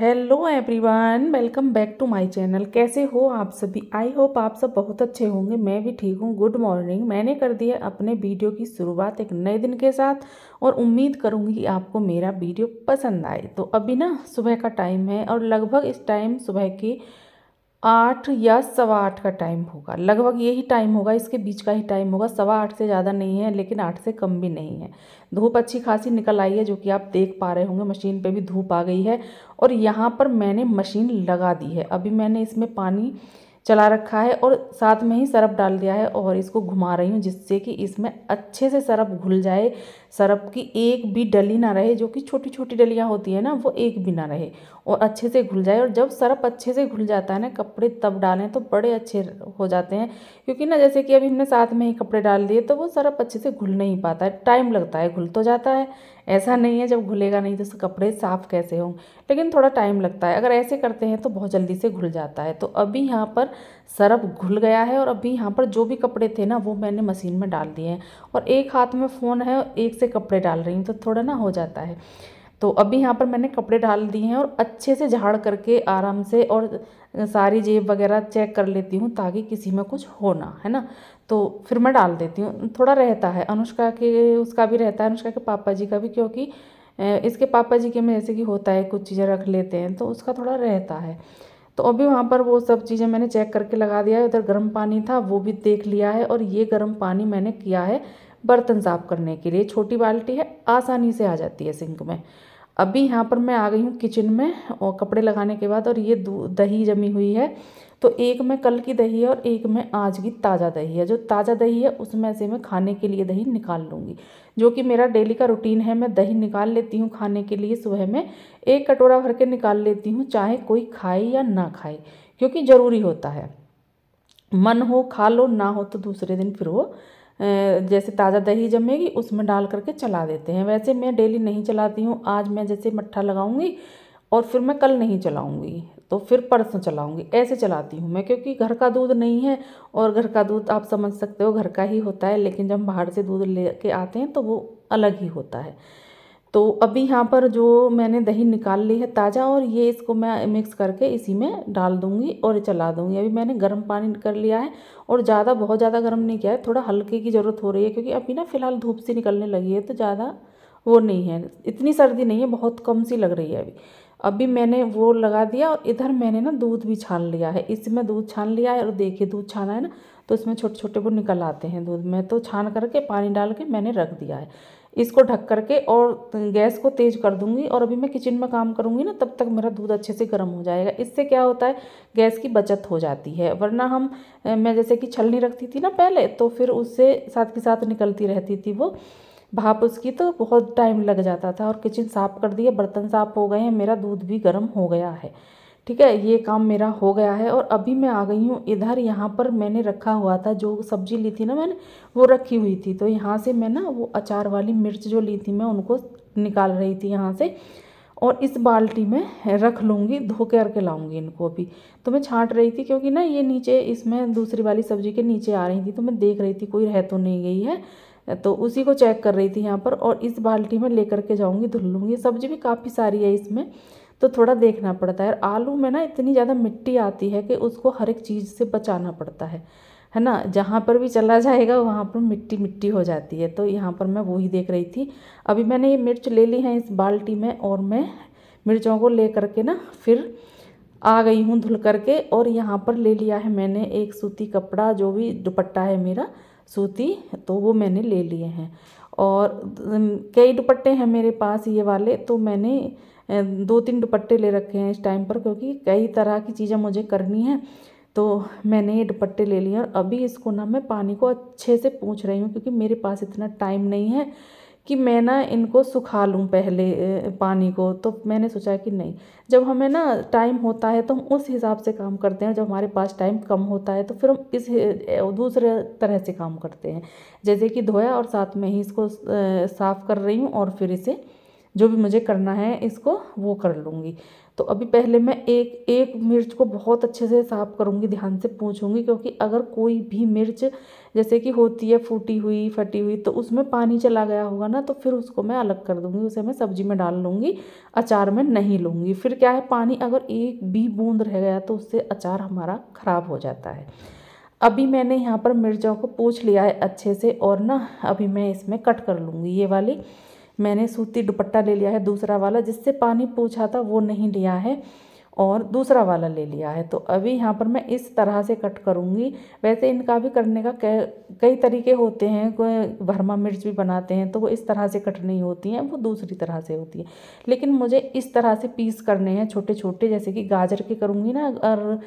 hello everyone welcome back to my channel कैसे हो आप सभी आई होप आप सब बहुत अच्छे होंगे मैं भी ठीक हूँ गुड मॉर्निंग मैंने कर दिया अपने वीडियो की शुरुआत एक नए दिन के साथ और उम्मीद करूँगी कि आपको मेरा वीडियो पसंद आए तो अभी ना सुबह का टाइम है और लगभग इस टाइम सुबह की आठ या सवा आठ का टाइम होगा लगभग यही टाइम होगा इसके बीच का ही टाइम होगा सवा आठ से ज़्यादा नहीं है लेकिन आठ से कम भी नहीं है धूप अच्छी खासी निकल आई है जो कि आप देख पा रहे होंगे मशीन पे भी धूप आ गई है और यहाँ पर मैंने मशीन लगा दी है अभी मैंने इसमें पानी चला रखा है और साथ में ही सरफ डाल दिया है और इसको घुमा रही हूँ जिससे कि इसमें अच्छे से सरफ घुल जाए सरप की एक भी डली ना रहे जो कि छोटी छोटी डलियाँ होती है ना वो एक भी ना रहे और अच्छे से घुल जाए और जब सरप अच्छे से घुल जाता है ना कपड़े तब डालें तो बड़े अच्छे हो जाते हैं क्योंकि ना जैसे कि अभी हमने साथ में ही कपड़े डाल दिए तो वो सरप अच्छे से घुल नहीं पाता है टाइम लगता है घुल तो जाता है ऐसा नहीं है जब घुलेगा नहीं तो कपड़े साफ़ कैसे हों लेकिन थोड़ा टाइम लगता है अगर ऐसे करते हैं तो बहुत जल्दी से घुल जाता है तो अभी यहाँ पर सरप घुल गया है और अभी यहाँ पर जो भी कपड़े थे ना वो मैंने मशीन में डाल दिए हैं और एक हाथ में फ़ोन है और एक से कपड़े डाल रही हूँ तो थोड़ा ना हो जाता है तो अभी यहाँ पर मैंने कपड़े डाल दिए हैं और अच्छे से झाड़ करके आराम से और सारी जेब वगैरह चेक कर लेती हूँ ताकि किसी में कुछ हो ना है ना तो फिर मैं डाल देती हूँ थोड़ा रहता है अनुष्का के उसका भी रहता है अनुष्का के पापा जी का भी क्योंकि इसके पापा जी के में जैसे कि होता है कुछ चीज़ें रख लेते हैं तो उसका थोड़ा रहता है तो अभी वहाँ पर वो सब चीज़ें मैंने चेक करके लगा दिया है उधर गर्म पानी था वो भी देख लिया है और ये गर्म पानी मैंने किया है बर्तन साफ़ करने के लिए छोटी बाल्टी है आसानी से आ जाती है सिंक में अभी यहाँ पर मैं आ गई हूँ किचन में और कपड़े लगाने के बाद और ये दही जमी हुई है तो एक में कल की दही है और एक में आज की ताज़ा दही है जो ताज़ा दही है उसमें से मैं खाने के लिए दही निकाल लूँगी जो कि मेरा डेली का रूटीन है मैं दही निकाल लेती हूँ खाने के लिए सुबह में एक कटोरा भर के निकाल लेती हूँ चाहे कोई खाए या ना खाए क्योंकि ज़रूरी होता है मन हो खा लो ना हो तो दूसरे दिन फिर वो जैसे ताज़ा दही जमेगी उसमें डाल करके चला देते हैं वैसे मैं डेली नहीं चलाती हूँ आज मैं जैसे मट्ठा लगाऊंगी और फिर मैं कल नहीं चलाऊंगी तो फिर परसों चलाऊंगी ऐसे चलाती हूँ मैं क्योंकि घर का दूध नहीं है और घर का दूध आप समझ सकते हो घर का ही होता है लेकिन जब बाहर से दूध ले के आते हैं तो वो अलग ही होता है तो अभी यहाँ पर जो मैंने दही निकाल ली है ताज़ा और ये इसको मैं मिक्स करके इसी में डाल दूँगी और चला दूँगी अभी मैंने गर्म पानी कर लिया है और ज़्यादा बहुत ज़्यादा गर्म नहीं किया है थोड़ा हल्के की ज़रूरत हो रही है क्योंकि अभी ना फ़िलहाल धूप सी निकलने लगी है तो ज़्यादा वो नहीं है इतनी सर्दी नहीं है बहुत कम सी लग रही है अभी अभी मैंने वो लगा दिया और इधर मैंने ना दूध भी छान लिया है इसमें दूध छान लिया है और देखिए दूध छाना है ना तो इसमें छोटे छोटे वो निकल आते हैं दूध में तो छान करके पानी डाल के मैंने रख दिया है इसको ढक करके और गैस को तेज़ कर दूंगी और अभी मैं किचन में काम करूँगी ना तब तक मेरा दूध अच्छे से गर्म हो जाएगा इससे क्या होता है गैस की बचत हो जाती है वरना हम मैं जैसे कि छलनी रखती थी ना पहले तो फिर उससे साथ के साथ निकलती रहती थी वो भाप उसकी तो बहुत टाइम लग जाता था और किचन साफ़ कर दिया बर्तन साफ़ हो गए हैं मेरा दूध भी गर्म हो गया है ठीक है ये काम मेरा हो गया है और अभी मैं आ गई हूँ इधर यहाँ पर मैंने रखा हुआ था जो सब्जी ली थी ना मैंने वो रखी हुई थी तो यहाँ से मैं ना वो अचार वाली मिर्च जो ली थी मैं उनको निकाल रही थी यहाँ से और इस बाल्टी में रख लूँगी धो करके लाऊँगी इनको अभी तो मैं छाँट रही थी क्योंकि ना ये नीचे इसमें दूसरी वाली सब्जी के नीचे आ रही थी तो मैं देख रही थी कोई रह तो नहीं गई है तो उसी को चेक कर रही थी यहाँ पर और इस बाल्टी में लेकर के जाऊँगी धुल लूँगी सब्जी भी काफ़ी सारी है इसमें तो थोड़ा देखना पड़ता है आलू में ना इतनी ज़्यादा मिट्टी आती है कि उसको हर एक चीज़ से बचाना पड़ता है है ना जहाँ पर भी चला जाएगा वहाँ पर मिट्टी मिट्टी हो जाती है तो यहाँ पर मैं वही देख रही थी अभी मैंने ये मिर्च ले ली है इस बाल्टी में और मैं मिर्चों को ले करके ना फिर आ गई हूँ धुल करके और यहाँ पर ले लिया है मैंने एक सूती कपड़ा जो भी दुपट्टा है मेरा सूती तो वो मैंने ले लिए हैं और कई दुपट्टे हैं मेरे पास ये वाले तो मैंने दो तीन दुपट्टे ले रखे हैं इस टाइम पर क्योंकि कई तरह की चीज़ें मुझे करनी है तो मैंने ये दुपट्टे ले लिए और अभी इसको ना मैं पानी को अच्छे से पूछ रही हूँ क्योंकि मेरे पास इतना टाइम नहीं है कि मैं ना इनको सुखा लूँ पहले पानी को तो मैंने सोचा कि नहीं जब हमें ना टाइम होता है तो हम उस हिसाब से काम करते हैं जब हमारे पास टाइम कम होता है तो फिर हम इस दूसरे तरह से काम करते हैं जैसे कि धोया और साथ में ही इसको साफ़ कर रही हूँ और फिर इसे जो भी मुझे करना है इसको वो कर लूँगी तो अभी पहले मैं एक एक मिर्च को बहुत अच्छे से साफ़ करूँगी ध्यान से पूछूँगी क्योंकि अगर कोई भी मिर्च जैसे कि होती है फूटी हुई फटी हुई तो उसमें पानी चला गया होगा ना तो फिर उसको मैं अलग कर दूँगी उसे मैं सब्जी में डाल लूँगी अचार में नहीं लूँगी फिर क्या है पानी अगर एक भी बूंद रह गया तो उससे अचार हमारा ख़राब हो जाता है अभी मैंने यहाँ पर मिर्चों को पूछ लिया है अच्छे से और ना अभी मैं इसमें कट कर लूँगी ये वाली मैंने सूती दुपट्टा ले लिया है दूसरा वाला जिससे पानी पूछा था वो नहीं लिया है और दूसरा वाला ले लिया है तो अभी यहाँ पर मैं इस तरह से कट करूँगी वैसे इनका भी करने का कई तरीके होते हैं कोई भरमा मिर्च भी बनाते हैं तो वो इस तरह से कट नहीं होती हैं वो दूसरी तरह से होती है लेकिन मुझे इस तरह से पीस करने हैं छोटे छोटे जैसे कि गाजर के करूँगी ना और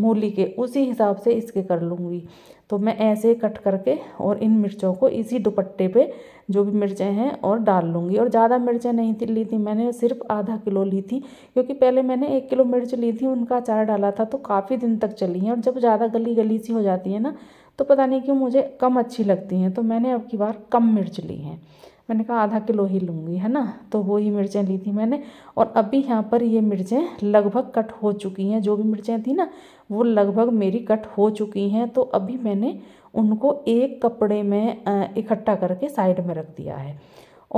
मूली के उसी हिसाब से इसके कर लूँगी तो मैं ऐसे कट करके और इन मिर्चों को इसी दुपट्टे पे जो भी मिर्चें हैं और डाल लूँगी और ज़्यादा मिर्चें नहीं थी ली थी मैंने सिर्फ आधा किलो ली थी क्योंकि पहले मैंने एक किलो मिर्च ली थी उनका अचार डाला था तो काफ़ी दिन तक चली हैं और जब ज़्यादा गली गली सी हो जाती है ना तो पता नहीं क्यों मुझे कम अच्छी लगती हैं तो मैंने अब की बार कम मिर्च ली है मैंने कहा आधा किलो ही लूँगी है ना तो वो ही मिर्चें ली थी मैंने और अभी यहाँ पर ये मिर्चें लगभग कट हो चुकी हैं जो भी मिर्चें थी ना वो लगभग मेरी कट हो चुकी हैं तो अभी मैंने उनको एक कपड़े में इकट्ठा करके साइड में रख दिया है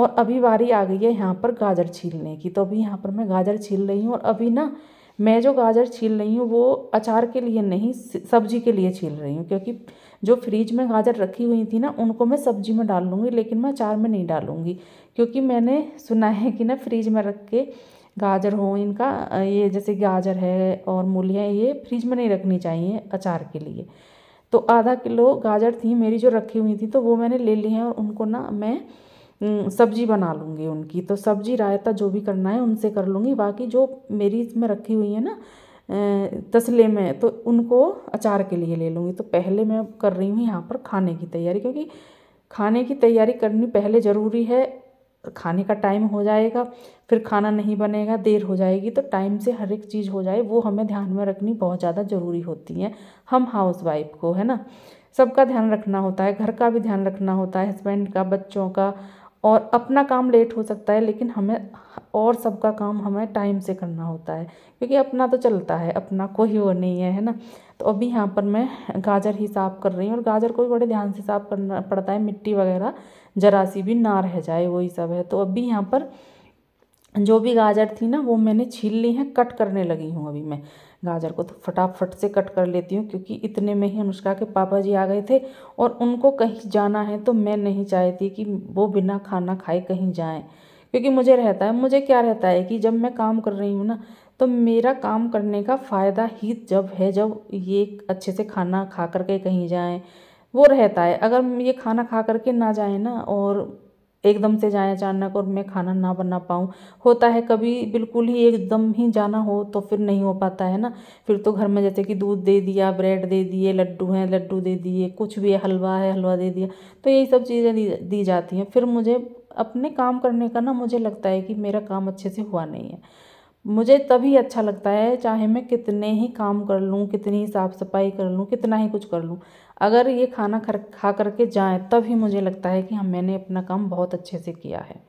और अभी बारी आ गई है यहाँ पर गाजर छीलने की तो अभी यहाँ पर मैं गाजर छील रही हूँ और अभी ना मैं जो गाजर छील रही हूँ वो अचार के लिए नहीं सब्जी के लिए छील रही हूँ क्योंकि जो फ्रीज में गाजर रखी हुई थी ना उनको मैं सब्जी में डाल लूँगी लेकिन मैं अचार में नहीं डालूँगी क्योंकि मैंने सुना है कि ना फ्रीज में रख के गाजर हो इनका ये जैसे गाजर है और मूलियाँ ये फ्रिज में नहीं रखनी चाहिए अचार के लिए तो आधा किलो गाजर थी मेरी जो रखी हुई थी तो वो मैंने ले ली हैं और उनको ना मैं सब्जी बना लूँगी उनकी तो सब्जी रायता जो भी करना है उनसे कर लूँगी बाकी जो मेरी इसमें रखी हुई है ना तसले में तो उनको अचार के लिए ले लूँगी तो पहले मैं कर रही हूँ यहाँ पर खाने की तैयारी क्योंकि खाने की तैयारी करनी पहले ज़रूरी है खाने का टाइम हो जाएगा फिर खाना नहीं बनेगा देर हो जाएगी तो टाइम से हर एक चीज़ हो जाए वो हमें ध्यान में रखनी बहुत ज़्यादा ज़रूरी होती है हम हाउस वाइफ को है ना सबका ध्यान रखना होता है घर का भी ध्यान रखना होता है हस्बैंड का बच्चों का और अपना काम लेट हो सकता है लेकिन हमें और सबका काम हमें टाइम से करना होता है क्योंकि अपना तो चलता है अपना कोई वो नहीं है है ना तो अभी यहाँ पर मैं गाजर ही साफ़ कर रही हूँ और गाजर को भी बड़े ध्यान से साफ़ करना पड़ता है मिट्टी वगैरह जरा सी भी ना रह जाए वही सब है तो अभी यहाँ पर जो भी गाजर थी ना वो मैंने छील ली है कट करने लगी हूँ अभी मैं गाजर को तो फटाफट से कट कर लेती हूँ क्योंकि इतने में ही अनुष्का के पापा जी आ गए थे और उनको कहीं जाना है तो मैं नहीं चाहती कि वो बिना खाना खाए कहीं जाएं क्योंकि मुझे रहता है मुझे क्या रहता है कि जब मैं काम कर रही हूँ ना तो मेरा काम करने का फ़ायदा ही जब है जब ये अच्छे से खाना खा करके कहीं जाएँ वो रहता है अगर ये खाना खा करके ना जाए ना और एकदम से जाएँ अचानक और मैं खाना ना बना पाऊँ होता है कभी बिल्कुल ही एकदम ही जाना हो तो फिर नहीं हो पाता है ना फिर तो घर में जैसे कि दूध दे दिया ब्रेड दे दिए लड्डू हैं लड्डू दे दिए कुछ भी हलवा है हलवा दे दिया तो यही सब चीज़ें दी, दी जाती हैं फिर मुझे अपने काम करने का ना मुझे लगता है कि मेरा काम अच्छे से हुआ नहीं है मुझे तभी अच्छा लगता है चाहे मैं कितने ही काम कर लूँ कितनी ही साफ़ सफाई कर लूँ कितना ही कुछ कर लूँ अगर ये खाना खर खा करके जाए तभी मुझे लगता है कि हम हाँ, मैंने अपना काम बहुत अच्छे से किया है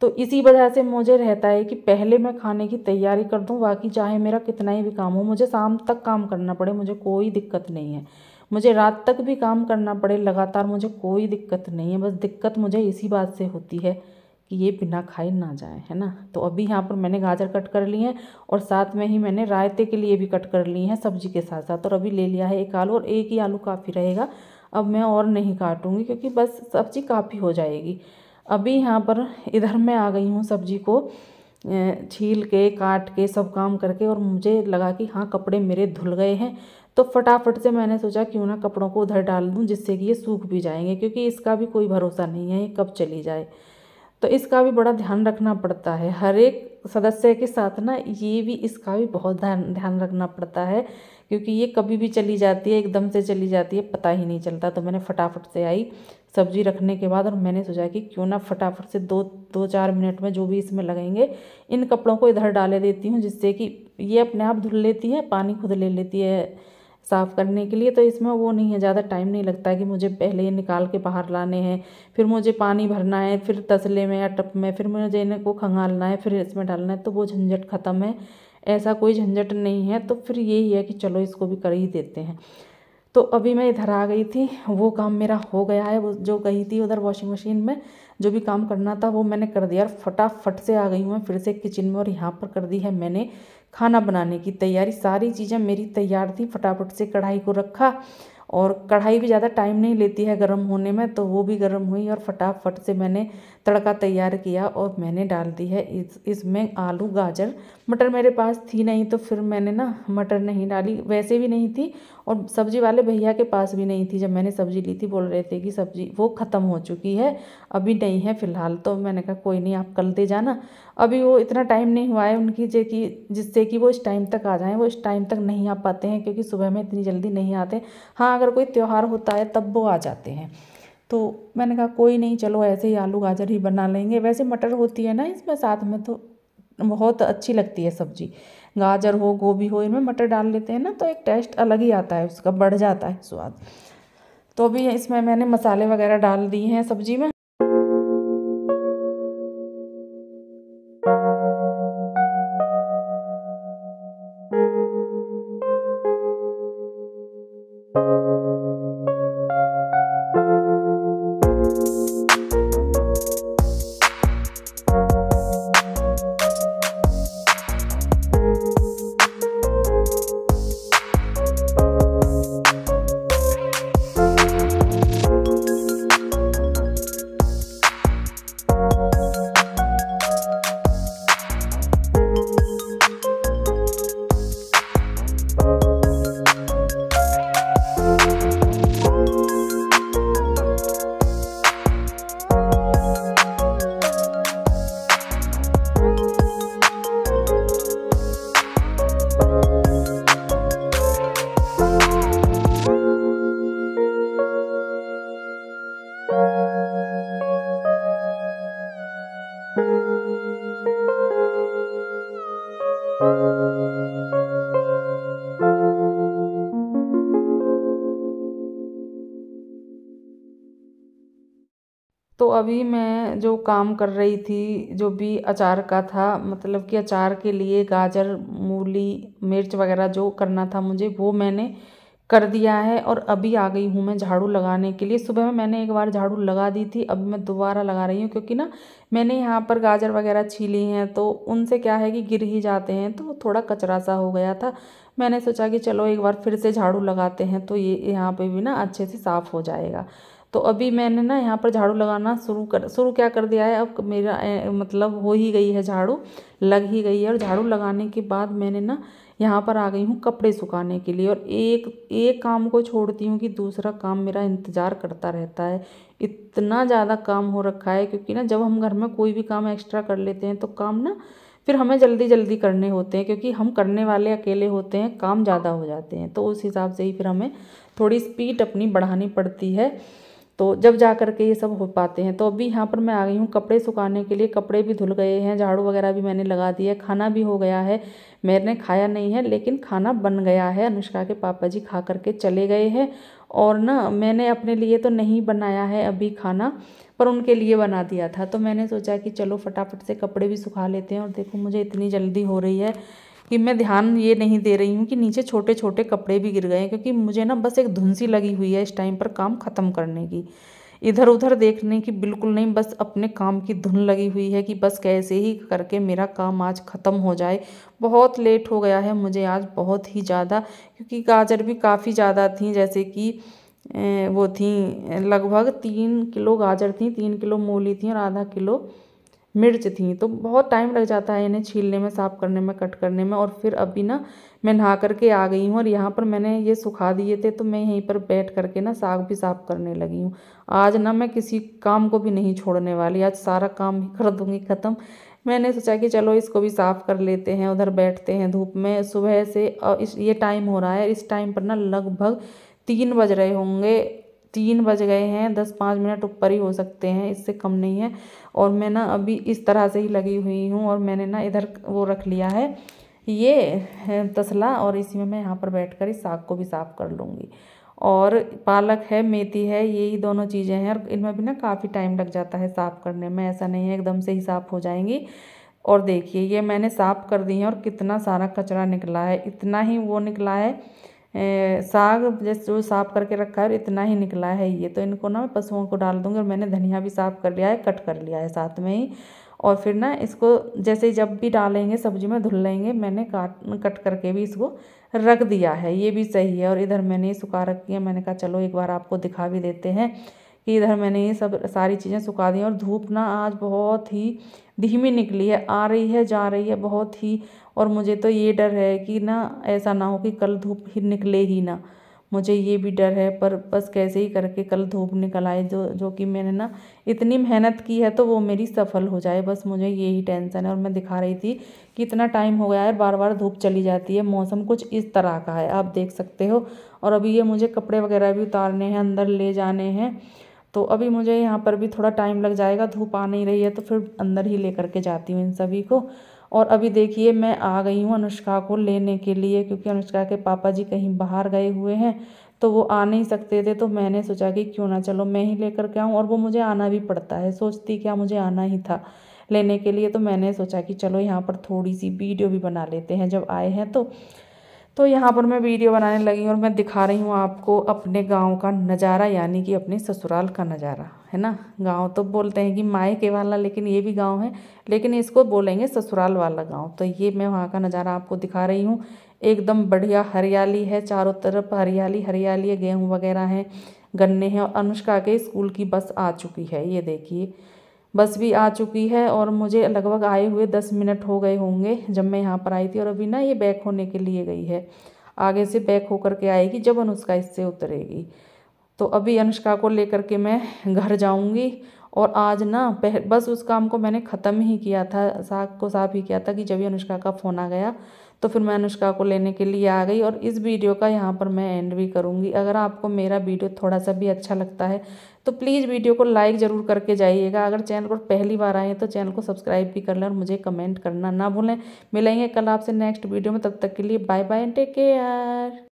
तो इसी वजह से मुझे रहता है कि पहले मैं खाने की तैयारी कर दूँ बाकी चाहे मेरा कितना ही भी काम हो मुझे शाम तक काम करना पड़े मुझे कोई दिक्कत नहीं है मुझे रात तक भी काम करना पड़े लगातार मुझे कोई दिक्कत नहीं है बस दिक्कत मुझे इसी बात से होती है कि ये बिना खाए ना जाए है ना तो अभी यहाँ पर मैंने गाजर कट कर ली है और साथ में ही मैंने रायते के लिए भी कट कर ली है सब्जी के साथ साथ और अभी ले लिया है एक आलू और एक ही आलू काफ़ी रहेगा अब मैं और नहीं काटूँगी क्योंकि बस सब्जी काफ़ी हो जाएगी अभी यहाँ पर इधर मैं आ गई हूँ सब्जी को छील के काट के सब काम करके और मुझे लगा कि हाँ कपड़े मेरे धुल गए हैं तो फटाफट से मैंने सोचा क्यों ना कपड़ों को उधर डाल दूँ जिससे कि ये सूख भी जाएंगे क्योंकि इसका भी कोई भरोसा नहीं है ये कब चली जाए तो इसका भी बड़ा ध्यान रखना पड़ता है हर एक सदस्य के साथ ना ये भी इसका भी बहुत ध्यान ध्यान रखना पड़ता है क्योंकि ये कभी भी चली जाती है एकदम से चली जाती है पता ही नहीं चलता तो मैंने फटाफट से आई सब्जी रखने के बाद और मैंने सोचा कि क्यों ना फटाफट से दो दो चार मिनट में जो भी इसमें लगेंगे इन कपड़ों को इधर डाले देती हूँ जिससे कि ये अपने आप धुल लेती है पानी खुद ले लेती है साफ़ करने के लिए तो इसमें वो नहीं है ज़्यादा टाइम नहीं लगता है कि मुझे पहले निकाल के बाहर लाने हैं फिर मुझे पानी भरना है फिर तसले में या टप में फिर मुझे इनको खंगालना है फिर इसमें डालना है तो वो झंझट ख़त्म है ऐसा कोई झंझट नहीं है तो फिर यही है कि चलो इसको भी कर ही देते हैं तो अभी मैं इधर आ गई थी वो काम मेरा हो गया है वो जो गई थी उधर वॉशिंग मशीन में जो भी काम करना था वो मैंने कर दिया और फटाफट से आ गई हूँ मैं फिर से किचन में और यहाँ पर कर दी है मैंने खाना बनाने की तैयारी सारी चीज़ें मेरी तैयार थी फटाफट से कढ़ाई को रखा और कढ़ाई भी ज़्यादा टाइम नहीं लेती है गर्म होने में तो वो भी गर्म हुई और फटाफट से मैंने तड़का तैयार किया और मैंने डाल दी है इस इसमें आलू गाजर मटर मेरे पास थी नहीं तो फिर मैंने ना मटर नहीं डाली वैसे भी नहीं थी और सब्जी वाले भैया के पास भी नहीं थी जब मैंने सब्जी ली थी बोल रहे थे कि सब्जी वो ख़त्म हो चुकी है अभी नहीं है फ़िलहाल तो मैंने कहा कोई नहीं आप कल दे जाना अभी वो इतना टाइम नहीं हुआ है उनकी जे कि जिससे कि वो इस टाइम तक आ जाएँ वो इस टाइम तक नहीं आ पाते हैं क्योंकि सुबह में इतनी जल्दी नहीं आते हाँ अगर कोई त्यौहार होता है तब वो आ जाते हैं तो मैंने कहा कोई नहीं चलो ऐसे ही आलू गाजर ही बना लेंगे वैसे मटर होती है ना इसमें साथ में तो बहुत अच्छी लगती है सब्जी गाजर हो गोभी हो इनमें मटर डाल लेते हैं ना तो एक टेस्ट अलग ही आता है उसका बढ़ जाता है स्वाद तो अभी इसमें मैंने मसाले वगैरह डाल दिए हैं सब्जी में अभी मैं जो काम कर रही थी जो भी अचार का था मतलब कि अचार के लिए गाजर मूली मिर्च वगैरह जो करना था मुझे वो मैंने कर दिया है और अभी आ गई हूँ मैं झाड़ू लगाने के लिए सुबह में मैंने एक बार झाड़ू लगा दी थी अब मैं दोबारा लगा रही हूँ क्योंकि ना मैंने यहाँ पर गाजर वगैरह छीली हैं तो उनसे क्या है कि गिर ही जाते हैं तो थोड़ा कचरा सा हो गया था मैंने सोचा कि चलो एक बार फिर से झाड़ू लगाते हैं तो ये यहाँ पर भी ना अच्छे से साफ़ हो जाएगा तो अभी मैंने ना यहाँ पर झाड़ू लगाना शुरू कर शुरू क्या कर दिया है अब मेरा ए, मतलब हो ही गई है झाड़ू लग ही गई है और झाड़ू लगाने के बाद मैंने ना यहाँ पर आ गई हूँ कपड़े सुखाने के लिए और एक एक काम को छोड़ती हूँ कि दूसरा काम मेरा इंतज़ार करता रहता है इतना ज़्यादा काम हो रखा है क्योंकि ना जब हम घर में कोई भी काम एक्स्ट्रा कर लेते हैं तो काम ना फिर हमें जल्दी जल्दी करने होते हैं क्योंकि हम करने वाले अकेले होते हैं काम ज़्यादा हो जाते हैं तो उस हिसाब से ही फिर हमें थोड़ी स्पीड अपनी बढ़ानी पड़ती है तो जब जा कर के ये सब हो पाते हैं तो अभी यहाँ पर मैं आ गई हूँ कपड़े सुखाने के लिए कपड़े भी धुल गए हैं झाड़ू वगैरह भी मैंने लगा दिया है खाना भी हो गया है मैंने खाया नहीं है लेकिन खाना बन गया है अनुष्का के पापा जी खा करके चले गए हैं और ना मैंने अपने लिए तो नहीं बनाया है अभी खाना पर उनके लिए बना दिया था तो मैंने सोचा कि चलो फटाफट से कपड़े भी सुखा लेते हैं और देखो मुझे इतनी जल्दी हो रही है कि मैं ध्यान ये नहीं दे रही हूँ कि नीचे छोटे छोटे कपड़े भी गिर गए हैं क्योंकि मुझे ना बस एक धुंसी लगी हुई है इस टाइम पर काम ख़त्म करने की इधर उधर देखने की बिल्कुल नहीं बस अपने काम की धुन लगी हुई है कि बस कैसे ही करके मेरा काम आज ख़त्म हो जाए बहुत लेट हो गया है मुझे आज बहुत ही ज़्यादा क्योंकि गाजर भी काफ़ी ज़्यादा थी जैसे कि वो थी लगभग तीन किलो गाजर थी तीन किलो मूली थी और आधा किलो मिर्च थी तो बहुत टाइम लग जाता है इन्हें छीलने में साफ़ करने में कट करने में और फिर अभी ना मैं नहा करके आ गई हूँ और यहाँ पर मैंने ये सुखा दिए थे तो मैं यहीं पर बैठ करके ना साग भी साफ़ करने लगी हूँ आज ना मैं किसी काम को भी नहीं छोड़ने वाली आज सारा काम ही कर दूँगी ख़त्म मैंने सोचा कि चलो इसको भी साफ़ कर लेते हैं उधर बैठते हैं धूप में सुबह से इस ये टाइम हो रहा है इस टाइम पर ना लगभग तीन बज रहे होंगे तीन बज गए हैं दस पाँच मिनट ऊपर ही हो सकते हैं इससे कम नहीं है और मैं ना अभी इस तरह से ही लगी हुई हूँ और मैंने ना इधर वो रख लिया है ये तसला और इसी में मैं यहाँ पर बैठ कर इस साग को भी साफ़ कर लूँगी और पालक है मेथी है यही दोनों चीज़ें हैं और इनमें भी ना काफ़ी टाइम लग जाता है साफ़ करने में ऐसा नहीं है एकदम से ही साफ़ हो जाएंगी और देखिए ये मैंने साफ़ कर दी है और कितना सारा कचरा निकला है इतना ही वो निकला है साग जैसे जो साफ करके रखा है और इतना ही निकला है ये तो इनको ना मैं पशुओं को डाल दूँगी और मैंने धनिया भी साफ कर लिया है कट कर लिया है साथ में ही और फिर ना इसको जैसे जब भी डालेंगे सब्जी में धुल लेंगे मैंने काट कट करके भी इसको रख दिया है ये भी सही है और इधर मैंने ये सुखा रखी है मैंने कहा चलो एक बार आपको दिखा भी देते हैं कि इधर मैंने ये सब सारी चीज़ें सुखा दी और धूप ना आज बहुत ही धीमी निकली है आ रही है जा रही है बहुत ही और मुझे तो ये डर है कि ना ऐसा ना हो कि कल धूप ही निकले ही ना मुझे ये भी डर है पर बस कैसे ही करके कल धूप निकल आए जो जो कि मैंने ना इतनी मेहनत की है तो वो मेरी सफल हो जाए बस मुझे यही टेंशन है और मैं दिखा रही थी कि इतना टाइम हो गया है बार बार धूप चली जाती है मौसम कुछ इस तरह का है आप देख सकते हो और अभी ये मुझे कपड़े वगैरह भी उतारने हैं अंदर ले जाने हैं तो अभी मुझे यहाँ पर भी थोड़ा टाइम लग जाएगा धूप आ नहीं रही है तो फिर अंदर ही ले करके जाती हूँ इन सभी को और अभी देखिए मैं आ गई हूँ अनुष्का को लेने के लिए क्योंकि अनुष्का के पापा जी कहीं बाहर गए हुए हैं तो वो आ नहीं सकते थे तो मैंने सोचा कि क्यों ना चलो मैं ही लेकर के आऊँ और वो मुझे आना भी पड़ता है सोचती क्या मुझे आना ही था लेने के लिए तो मैंने सोचा कि चलो यहाँ पर थोड़ी सी वीडियो भी बना लेते हैं जब आए हैं तो तो यहाँ पर मैं वीडियो बनाने लगी और मैं दिखा रही हूँ आपको अपने गांव का नज़ारा यानी कि अपने ससुराल का नज़ारा है ना गांव तो बोलते हैं कि मायके वाला लेकिन ये भी गांव है लेकिन इसको बोलेंगे ससुराल वाला गांव तो ये मैं वहाँ का नज़ारा आपको दिखा रही हूँ एकदम बढ़िया हरियाली है चारों तरफ हरियाली हरियाली है गेहूँ वगैरह हैं गन्ने हैं और अनुष्का के स्कूल की बस आ चुकी है ये देखिए बस भी आ चुकी है और मुझे लगभग आए हुए दस मिनट हो गए होंगे जब मैं यहाँ पर आई थी और अभी ना ये बैक होने के लिए गई है आगे से बैक होकर के आएगी जब अनुष्का इससे उतरेगी तो अभी अनुष्का को लेकर के मैं घर जाऊंगी और आज ना पह बस उस काम को मैंने ख़त्म ही किया था साग को साफ ही किया था कि जब ही अनुष्का का फ़ोन आ गया तो फिर मैं अनुष्का को लेने के लिए आ गई और इस वीडियो का यहाँ पर मैं एंड भी करूँगी अगर आपको मेरा वीडियो थोड़ा सा भी अच्छा लगता है तो प्लीज़ वीडियो को लाइक ज़रूर करके जाइएगा अगर चैनल पर पहली बार आए तो चैनल को सब्सक्राइब भी कर लें और मुझे कमेंट करना ना भूलें मिलेंगे कल आपसे नेक्स्ट वीडियो में तब तक के लिए bye bye and take care